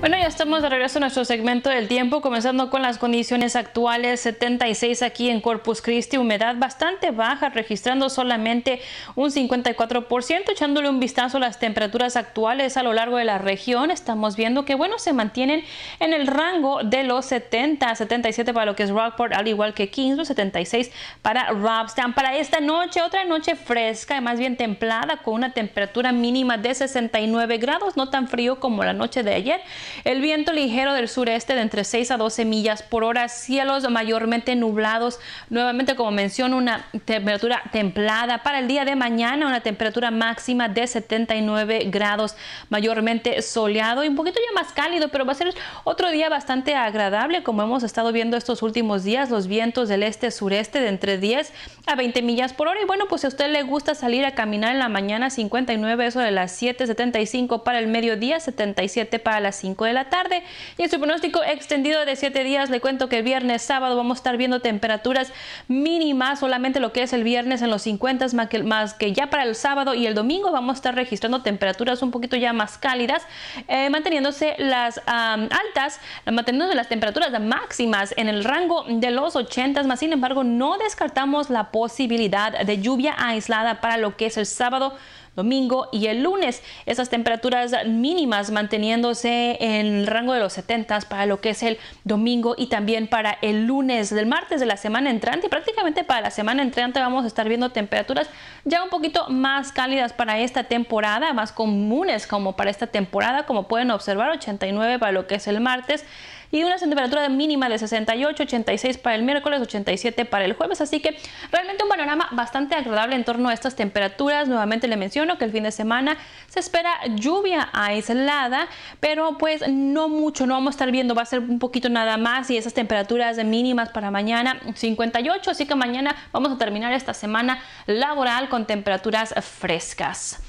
Bueno, ya estamos de regreso a nuestro segmento del tiempo, comenzando con las condiciones actuales, 76 aquí en Corpus Christi, humedad bastante baja, registrando solamente un 54%, echándole un vistazo a las temperaturas actuales a lo largo de la región, estamos viendo que, bueno, se mantienen en el rango de los 70, 77 para lo que es Rockport, al igual que 15, 76 para Robstown. Para esta noche, otra noche fresca, y más bien templada, con una temperatura mínima de 69 grados, no tan frío como la noche de ayer. El viento ligero del sureste de entre 6 a 12 millas por hora, cielos mayormente nublados, nuevamente como menciono una temperatura templada. Para el día de mañana una temperatura máxima de 79 grados, mayormente soleado y un poquito ya más cálido, pero va a ser otro día bastante agradable como hemos estado viendo estos últimos días, los vientos del este-sureste de entre 10 a 20 millas por hora. Y bueno, pues si a usted le gusta salir a caminar en la mañana, 59 eso de las 7, 75 para el mediodía, 77 para las 5 de la tarde. Y en su pronóstico extendido de 7 días, le cuento que el viernes, sábado vamos a estar viendo temperaturas mínimas, solamente lo que es el viernes en los 50, más que, más que ya para el sábado y el domingo vamos a estar registrando temperaturas un poquito ya más cálidas, eh, manteniéndose las altas, manteniéndose las temperaturas máximas en el rango de los 80, más sin embargo no descartamos la posibilidad de lluvia aislada para lo que es el sábado domingo y el lunes. Esas temperaturas mínimas manteniéndose en el rango de los 70 para lo que es el domingo y también para el lunes del martes de la semana entrante. Y prácticamente para la semana entrante vamos a estar viendo temperaturas ya un poquito más cálidas para esta temporada, más comunes como para esta temporada, como pueden observar, 89 para lo que es el martes y una temperatura mínima de 68, 86 para el miércoles, 87 para el jueves. Así que realmente un panorama bastante agradable en torno a estas temperaturas. Nuevamente le menciono que el fin de semana se espera lluvia aislada, pero pues no mucho, no vamos a estar viendo, va a ser un poquito nada más y esas temperaturas mínimas para mañana 58, así que mañana vamos a terminar esta semana laboral con temperaturas frescas.